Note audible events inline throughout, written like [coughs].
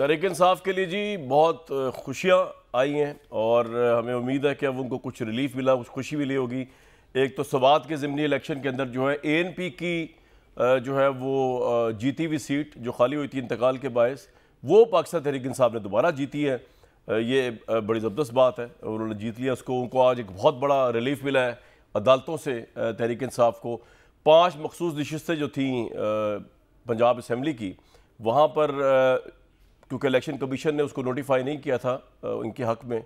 तहरीक इंसाफ के लिए जी बहुत खुशियाँ आई हैं और हमें उम्मीद है कि अब उनको कुछ रिलीफ मिला कुछ खुशी मिली होगी एक तो सवात के ज़मनी इलेक्शन के अंदर जो है ए एन पी की जो है वो जीती हुई सीट जो खाली हुई थी इंतकाल के बायस वो पाकिस्तान तहरीक इंसाफ ने दोबारा जीती है ये बड़ी ज़बरदस्त बात है उन्होंने जीत लिया उसको उनको आज एक बहुत बड़ा रिलीफ मिला है अदालतों से तहरीक इंसाफ को पाँच मखसूस नशस्तें जो थी पंजाब असम्बली की वहाँ पर क्योंकि इलेक्शन कमीशन ने उसको नोटिफाई नहीं किया था उनके हक में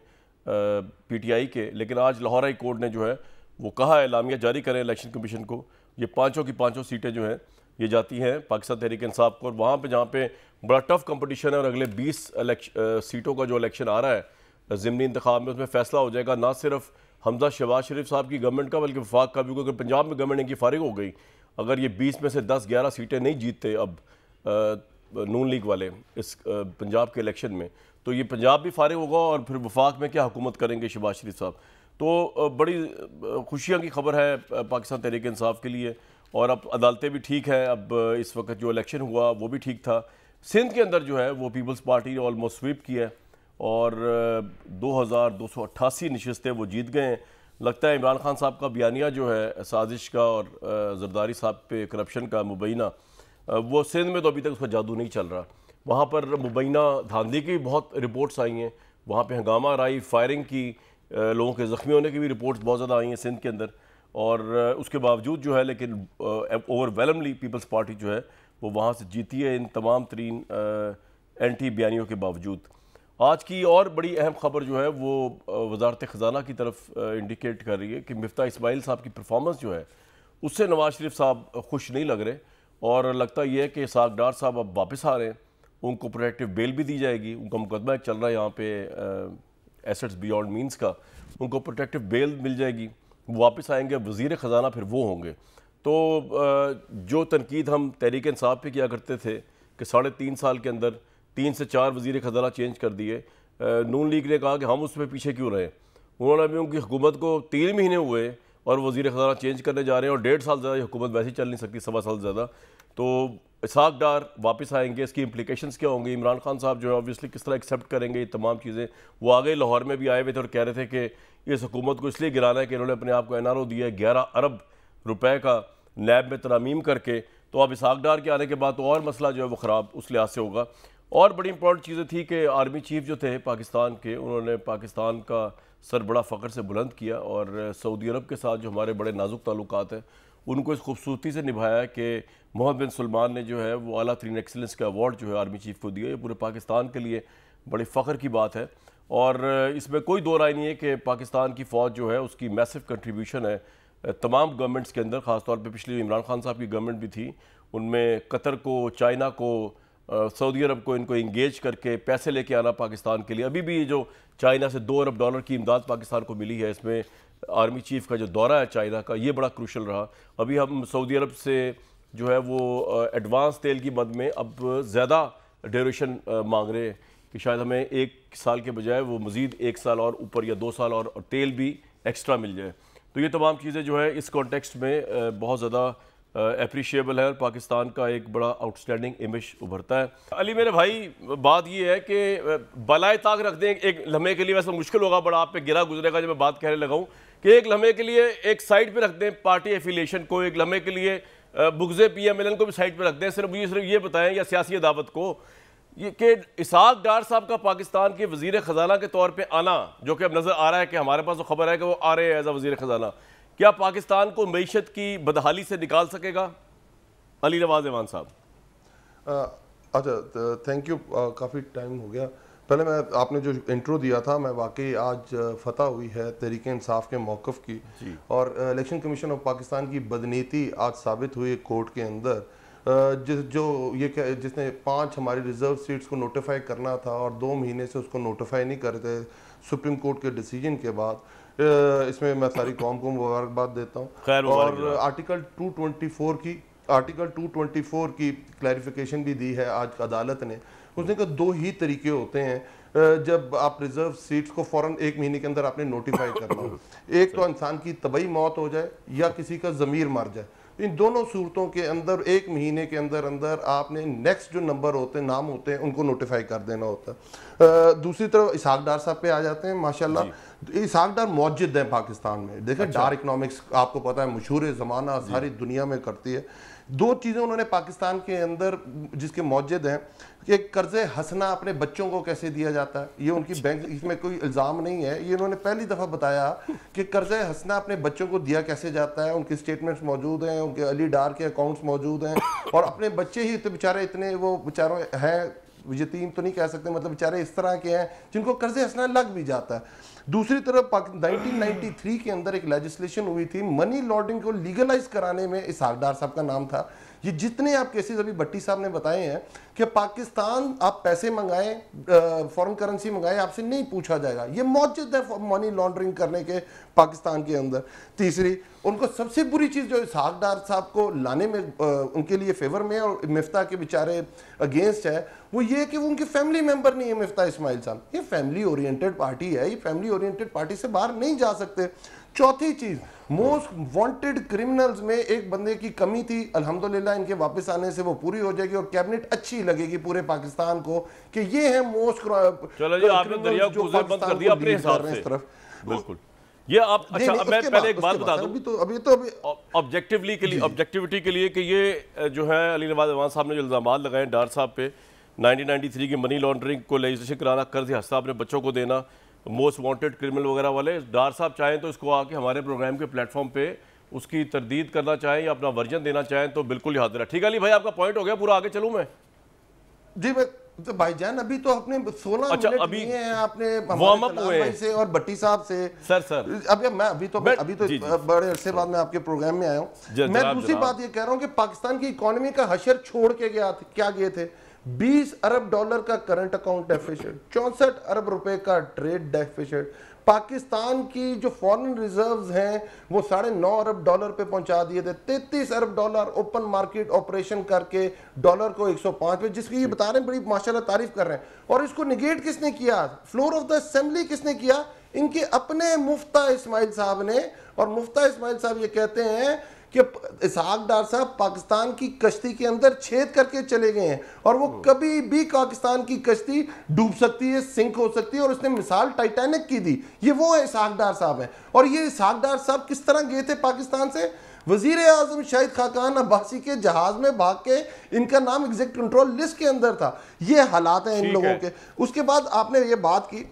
पीटीआई के लेकिन आज लाहौर हाई कोर्ट ने जो है वो कहा है लामिया जारी करें इलेक्शन कमीशन को ये पाँचों की पाँचों सीटें जो हैं ये जाती हैं पाकिस्तान तहरीक इंसाफ को और वहाँ पर जहाँ पर बड़ा टफ कम्पटिशन है और अगले बीस सीटों का जो इलेक्शन आ रहा है ज़मनी इंतबाब में उसमें फैसला हो जाएगा ना सिर्फ हमजा शहबाज शरीफ साहब की गवर्नमेंट का बल्कि वफाक का भी क्योंकि पंजाब में गवर्नमेंट इनकी फारिग हो गई अगर ये बीस में से दस ग्यारह सीटें नहीं जीतते अब नून लीग वाले इस पंजाब के इलेक्शन में तो ये पंजाब भी फारिग होगा और फिर वफाक में क्या हुकूमत करेंगे शबाज शरीफ साहब तो बड़ी खुशियाँ की खबर है पाकिस्तान तहरीक इंसाफ के लिए और अब अदालतें भी ठीक हैं अब इस वक्त जो इलेक्शन हुआ वो भी ठीक था सिंध के अंदर जो है वो पीपल्स पार्टी ने ऑलमोस्ट स्वीप किया है और 2288 नशस्तें वो जीत गए हैं लगता है इमरान खान साहब का बयानिया जो है साजिश का और जरदारी साहब पे करप्शन का मुबैना वो सिंध में तो अभी तक उसका जादू नहीं चल रहा वहाँ पर मुबैना धांधली की बहुत रिपोर्ट्स आई हैं वहाँ पे हंगामा राई फायरिंग की लोगों के ज़ख्मी होने की भी रिपोर्ट्स बहुत ज़्यादा आई हैं सिंध के अंदर और उसके बावजूद जो है लेकिन ओवरवेलमली पीपल्स पार्टी जो है वो वहाँ से जीती है इन तमाम तरीन एंटी बयानियों के बावजूद आज की और बड़ी अहम खबर जो है वो वजारत ख़जाना की तरफ इंडिकेट कर रही है कि मफ्ता इसमाइल साहब की परफॉर्मेंस जो है उससे नवाज शरीफ साहब खुश नहीं लग रहे और लगता यह है कि डार साहब अब वापस आ रहे हैं उनको प्रोटेक्टिव बेल भी दी जाएगी उनका मुकदमा चल रहा है यहाँ पे एसेट्स बियॉन्ड मीन्स का उनको प्रोटेक्टिव बेल मिल जाएगी वापस आएंगे वजीर ख़जाना फिर वो होंगे तो जो तनकीद हम तहरीक इंसाफ पर किया करते थे कि साढ़े तीन साल के अंदर तीन से चार वजीर ख़जाना चेंज कर दिए नून लीग ने कहा कि हम उस पर पीछे क्यों रहें उन्होंने अभी उनकी हुकूमत को तीन महीने हुए और वजीर ख़जाना चेंज करने जा रहे हैं और डेढ़ साल ज़्यादा हुकूमत वैसे ही चल नहीं सकती सवा साल ज़्यादा तो इसहाक डार वापस आएंगे इसकी इम्प्लिकेशन क्या होंगी इमरान खान साहब जो है ऑब्वियसली किस तरह एक्सेप्ट करेंगे ये तमाम चीज़ें वो आगे लाहौर में भी आए हुए थे और कह रहे थे कि इस हुकूमत को इसलिए गिराना है कि इन्होंने अपने आप को एन आर ओ दिया ग्यारह अरब रुपए का नैब में तरामीम करके तो अब इसाक डार के आने के बाद तो और मसला जो है वो ख़राब उस लिहाज से होगा और बड़ी इंपॉर्टेंट चीज़ें थी कि आर्मी चीफ जो थे पाकिस्तान के उन्होंने पाकिस्तान का सर बड़ा फ़ख्र से बुलंद किया और सऊदी अरब के साथ जो हमारे बड़े नाजुक ताल्लुक हैं उनको इस खूबसूरती से निभाया कि मोहम्मद बिन सलमान ने जो है वो अला तरीन एक्सलेंस का अवार्ड जो है आर्मी चीफ को दिया ये पूरे पाकिस्तान के लिए बड़े फ़ख्र की बात है और इसमें कोई दो राय नहीं है कि पाकिस्तान की फ़ौज जो है उसकी मैसिव कंट्रीब्यूशन है तमाम गवर्नमेंट्स के अंदर ख़ासतौर पर पिछली इमरान खान साहब की गवर्नमेंट भी थी उनमें कतर को चाइना को सऊदी अरब को इनको इंगेज करके पैसे लेके आना पाकिस्तान के लिए अभी भी ये जो चाइना से दो अरब डॉलर की इमदाद पाकिस्तान को मिली है इसमें आर्मी चीफ का जो दौरा है चाइना का ये बड़ा क्रूशल रहा अभी हम सऊदी अरब से जो है वो एडवांस तेल की मद में अब ज़्यादा ड्यूरेशन मांग रहे हैं कि शायद हमें एक साल के बजाय वो मज़ीद एक साल और ऊपर या दो साल और तेल भी एक्स्ट्रा मिल जाए तो ये तमाम चीज़ें जो है इस कॉन्टेक्स्ट में बहुत ज़्यादा अप्रिशिएबल है और पाकिस्तान का एक बड़ा आउटस्टैंडिंग इमेज उभरता है अली मेरे भाई बात ये है कि बलाए ताक रख दें एक लम्हे के लिए वैसा मुश्किल होगा बड़ा आप पे गिरा गुजरेगा जब मैं बात कहने लगाऊँ कि एक लम्हे के लिए एक साइड पर रख दें पार्टी एफिलिएशन को एक लम्हे के लिए बुगजे पी एम एल एन को भी साइड पर रख दें सिर्फ ये सिर्फ ये बताएं या सियासी अदावत को ये कि इसाक डार साहब का पाकिस्तान के वजीर ख़जाना के तौर पर आना जो कि अब नज़र आ रहा है कि हमारे पास तो खबर है कि वो आ रहे हैं एज अ वजीर ख़जाना क्या पाकिस्तान को मीशत की बदहाली से निकाल सकेगा अली नवाज ईवान साहब अच्छा थैंक यू काफ़ी टाइम हो गया पहले मैं आपने जो इंट्रो दिया था मैं वाकई आज फतह हुई है तहरीक इंसाफ के मौक़ की और इलेक्शन कमीशन ऑफ पाकिस्तान की बदनीति आज साबित हुई कोर्ट के अंदर जिस जो ये जिसने पांच हमारी रिजर्व सीट्स को नोटिफाई करना था और दो महीने से उसको नोटिफाई नहीं करते सुप्रीम कोर्ट के डिसीजन के बाद इसमें मैं सारी कौम को मुबारकबाद देता हूँ और आर्टिकल 224 की आर्टिकल 224 की क्लैरिफिकेशन भी दी है आज अदालत ने उसने कहा दो ही तरीके होते हैं जब आप रिजर्व सीट्स को फौरन एक महीने के अंदर आपने नोटिफाई करना [coughs] एक तो इंसान की तबई मौत हो जाए या किसी का ज़मीर मर जाए इन दोनों सूरतों के अंदर एक महीने के अंदर अंदर आपने नेक्स्ट जो नंबर होते हैं नाम होते हैं उनको नोटिफाई कर देना होता है दूसरी तरफ इसहाक डार साहब पे आ जाते हैं माशाल्लाह इसहाक डार मौजद हैं पाकिस्तान में देखिए अच्छा। डार इकनॉमिक्स आपको पता है मशहूर ज़माना सारी दुनिया में करती है दो चीज़ें उन्होंने पाकिस्तान के अंदर जिसके मौजद हैं कि कर्ज़ हंसना अपने बच्चों को कैसे दिया जाता है ये उनकी अच्छा। बैंक इसमें कोई इल्ज़ाम नहीं है ये उन्होंने पहली दफ़ा बताया कि कर्ज़ हंसना अपने बच्चों को दिया कैसे जाता है उनके स्टेटमेंट्स मौजूद हैं उनके अली डार के अकाउंट्स मौजूद हैं और अपने बच्चे ही इतने तो बेचारे इतने वो बेचारों हैं यतीम तो नहीं कह सकते मतलब बेचारे इस तरह के हैं जिनको कर्ज हंसना लग भी जाता है दूसरी तरफ नाइनटीन थ्री के अंदर एक लेजिस्लेशन हुई थी मनी लॉन्ड्रिंग को लीगलाइज कराने में इसहाकदार साहब का नाम था ये जितने आप केसेस अभी भट्टी साहब ने बताए हैं कि पाकिस्तान आप पैसे मंगाए फॉरेन करेंसी मंगाए आपसे नहीं पूछा जाएगा ये मौजूद है मनी लॉन्ड्रिंग करने के पाकिस्तान के अंदर तीसरी उनको सबसे बुरी चीज़ जो सागदार साहब को लाने में आ, उनके लिए फेवर में और मिफ्ता के बेचारे अगेंस्ट है वो ये कि वो उनके फैमिली मेंबर नहीं है मिफ्ता इसमाइल साहब ये फैमिली ओरिएंटेड पार्टी है ये फैमिली ओरिएंटेड पार्टी से बाहर नहीं जा सकते चौथी चीज मोस्ट वांटेड क्रिमिनल्स में एक बंदे की कमी थी अल्हम्दुलिल्लाह इनके वापस आने से वो पूरी हो जाएगी और कैबिनेट अच्छी लगेगी पूरे पाकिस्तान को कि ये है मोस्ट चलो जी आपने दरिया को बंद कर दिया अपने हिसाब से बिल्कुल ये आप अच्छा मैं पहले एक बात बता दूं अभी तो अभी तो अभी ऑब्जेक्टिवली के लिए ऑब्जेक्टिविटी के लिए कि ये जो है अली नवाज अवान साहब ने जो इल्ज़ाम लगाए डार साहब पे 1993 की मनी लॉन्ड्रिंग को लेजिस्लेशन कराना कर्ज हस्ता अपने बच्चों को देना मोस्ट वांटेड क्रिमिनल वगैरह वाले डार साहब चाहें तो इसको आके हमारे प्रोग्राम के प्लेटफॉर्म पे उसकी तरदीद करना चाहें या अपना वर्जन देना चाहें तो बिल्कुल हाजिर है ठीक है अली भाई आपका पॉइंट हो गया पूरा आगे चलूँ मैं जी मैं तो भाई जान अभी तो अपने सोलह अच्छा, अभी हैं आपने वार्म हुए से और बट्टी साहब से सर सर अभी मैं अभी तो मैं, अभी तो जी, जी, बड़े अरसे बाद मैं आपके प्रोग्राम में आया हूँ मैं दूसरी बात ये कह रहा हूँ कि पाकिस्तान की इकोनॉमी का हशर छोड़ के गया क्या गए थे 20 अरब डॉलर का करंट अकाउंट डेफिशिट चौंसठ अरब रुपए का ट्रेड डेफिशिट पाकिस्तान की जो फॉरेन रिजर्व्स हैं वो साढ़े नौ अरब डॉलर पे पहुंचा दिए थे तैतीस अरब डॉलर ओपन मार्केट ऑपरेशन करके डॉलर को 105 पे जिसकी ये बता रहे हैं बड़ी माशाल्लाह तारीफ कर रहे हैं और इसको निगेट किसने किया फ्लोर ऑफ द असेंबली किसने किया इनके अपने मुफ्ता इस्माइल साहब ने और मुफ्ता इस्माइल साहब ये कहते हैं कि इसहाक डार साहब पाकिस्तान की कश्ती के अंदर छेद करके चले गए हैं और वो हम्म। कभी भी पाकिस्तान की कश्ती डूब सकती है सिंक हो सकती है और उसने मिसाल टाइटैनिक की दी ये वो है इसहाक डार साहब है और ये इसहाक डार साहब किस तरह गए थे पाकिस्तान से वजीर अजम शाहिद खाकान अब्बासी के जहाज में भाग के इनका नाम एग्जैक्ट कंट्रोल लिस्ट के अंदर था ये हालात हैं इन लोगों है। के उसके बाद आपने ये बात की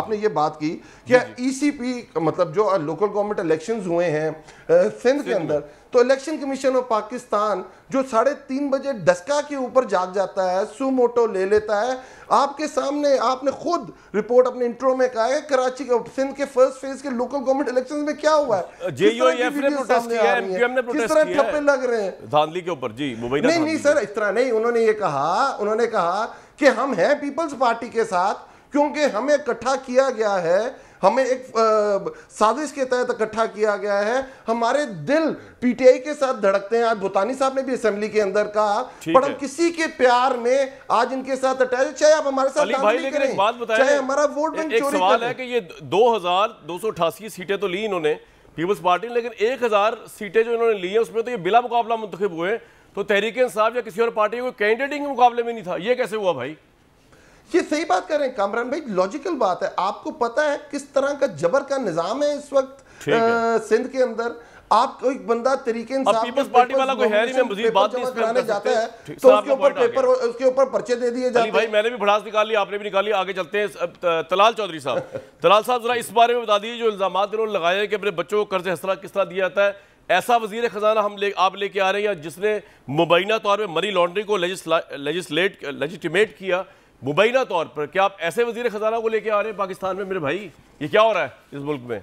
आपने ये बात की कि ईसीपी e मतलब जो लोकल गवर्नमेंट इलेक्शंस हुए हैं सिंध के अंदर तो इलेक्शन कमीशन ऑफ पाकिस्तान जो साढ़े तीन बजे डस्का के ऊपर जाग जाता है सुमोटो ले लेता है आपके सामने आपने खुद रिपोर्ट अपने इंट्रो में कहा है कराची के सिंध के फर्स्ट फेज के लोकल गवर्नमेंट इलेक्शन में क्या हुआ है किस तरह e ठप्पे लग रहे हैं धांधली के ऊपर जी मुंबई नहीं नहीं सर इस तरह नहीं उन्होंने ये कहा उन्होंने कहा कि हम हैं पीपल्स पार्टी के साथ क्योंकि हमें इकट्ठा किया गया है हमें एक साजिश के तहत इकट्ठा किया गया है हमारे दिल पीटीआई के साथ धड़कते हैं आज भूतानी साहब ने भी असेंबली के अंदर कहा पर हम किसी के प्यार में आज इनके साथ अटैच चाहे आप हमारे साथ भाई लेकिन एक बात चाहे हमारा वोट बैंक चोरी सवाल है कि ये 2288 सीटें तो ली इन्होंने पीपल्स पार्टी ने लेकिन हजार सीटें जो इन्होंने ली है उसमें तो ये बिला मुकाबला मुंतखब हुए तो तहरीक इंसाफ या किसी और पार्टी के कैंडिडेट के मुकाबले में नहीं था ये कैसे हुआ भाई ये सही बात कर रहे हैं कामरान भाई लॉजिकल बात है आपको पता है किस तरह का जबर का निजाम है इस वक्त सिंध के अंदर आप कोई बंदा तरीके तो उसके ऊपर पर्चे दे दिए भाई मैंने भी भड़ास निकाल आपने भी निकाली आगे चलते हैं तलाल चौधरी साहब तलाल साहब जरा इस बारे में बता दीजिए जो इल्जाम इन्होंने लगाए कि अपने बच्चों को कर्ज हसरा किस तरह दिया जाता है ऐसा वजीर खजाना हम ले आप लेके आ रहे हैं जिसने मुबैना तौर पर मनी लॉन्ड्रिंग को लेजिस्लेट लेजिटिमेट किया मुबैना तौर पर क्या आप ऐसे वजीर खजाना को लेकर आ रहे हैं पाकिस्तान में मेरे भाई ये क्या हो रहा है इस मुल्क में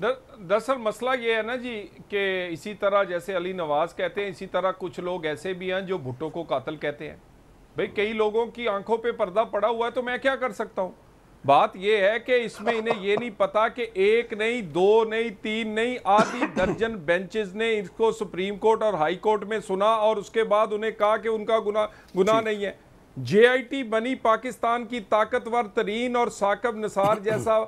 दरअसल मसला ये है ना जी कि इसी तरह जैसे अली नवाज़ कहते हैं इसी तरह कुछ लोग ऐसे भी हैं जो भुट्टो को कातल कहते हैं भाई कई लोगों की आंखों पे पर्दा पड़ा हुआ है तो मैं क्या कर सकता हूँ बात यह है कि इसमें इन्हें ये नहीं पता कि एक नहीं दो नहीं तीन नहीं आधी दर्जन बेंचेस ने इसको सुप्रीम कोर्ट और हाई कोर्ट में सुना और उसके बाद उन्हें कहा कि उनका गुना गुना नहीं है जेआईटी बनी पाकिस्तान की ताकतवर तरीन और साकब निसार जैसा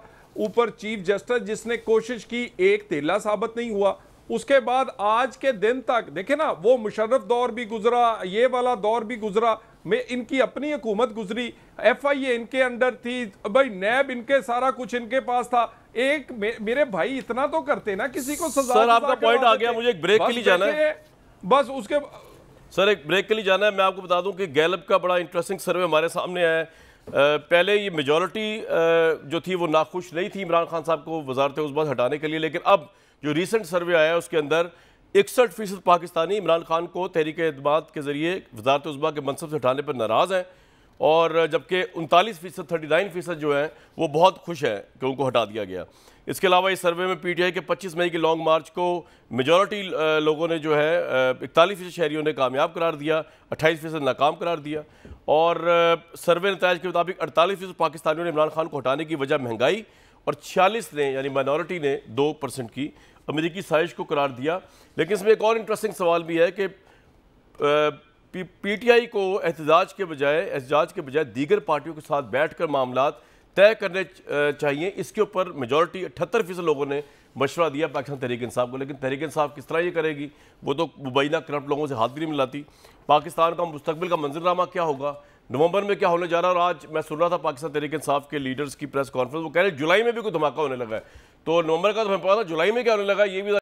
ऊपर चीफ जस्टिस जिसने कोशिश की एक तेला साबित नहीं हुआ उसके बाद आज के दिन तक देखे ना वो मुशर्रफ दौर भी गुजरा ये वाला दौर भी गुजरा में इनकी अपनी हुकूमत गुजरी एफ आई ए इनके अंडर थी भाई नैब इनके सारा कुछ इनके पास था एक मे, मेरे भाई इतना तो करते ना किसी को सजा सर आपका पॉइंट आ गया मुझे एक ब्रेक के लिए जाना है बस उसके सर एक ब्रेक के लिए जाना है मैं आपको बता दूं कि गैलप का बड़ा इंटरेस्टिंग सर्वे हमारे सामने आया पहले ये मेजोरिटी जो थी वो नाखुश नहीं थी इमरान खान साहब को वजारत उस बात हटाने के लिए लेकिन अब जो रिसेंट सर्वे आया है उसके अंदर इकसठ फीसद पाकिस्तानी इमरान खान को तहरीक अहदमात के ज़रिए वजारत उस्मा के मनसब से हटाने पर नाराज़ हैं और जबकि उनतालीस फ़ीसद थर्टी नाइन फ़ीसद जो हैं वो बहुत खुश हैं कि उनको हटा दिया गया इसके अलावा इस सर्वे में पी टी आई के पच्चीस मई की लॉन्ग मार्च को मेजॉरिटी लोगों ने जो है इकतालीस फ़ीसद शहरीों ने कामयाब करार दिया अट्ठाईस फ़ीसद नाकाम करार दिया और सर्वे नतज के मुताबिक अड़तालीस फ़ीसद पाकिस्तानियों ने इमरान खान को हटाने की वजह महंगाई और छियालीस ने यानी माइनॉरिटी ने दो परसेंट की अमेरिकी साइज को करार दिया लेकिन इसमें एक और इंटरेस्टिंग सवाल भी है कि पीटीआई को एहतजाज के बजाय एहतजाज के बजाय दीगर पार्टियों के साथ बैठ कर मामला तय करने चाहिए इसके ऊपर मेजोरिटी अठहत्तर फीसद लोगों ने मशवरा दिया पाकिस्तान तहरीक इंसाफ को लेकिन तहरीक इंसाफ किस तरह ये करेगी वो तो मुबैना करप्ट लोगों से हाथ भी नहीं मिलाती पाकिस्तान का मुस्तबिल का मंजरनामा क्या होगा नवंबर में क्या होने जा रहा है और आज मैं सुन रहा था पाकिस्तान तहरीक इंसाफ के लीडर्स की प्रेस कॉन्फ्रेंस वो कह रहे हैं जुलाई में भी कोई धमाका होने लगा है तो नवंबर का तो हमें पता था जुलाई में क्या होने लगा ये भी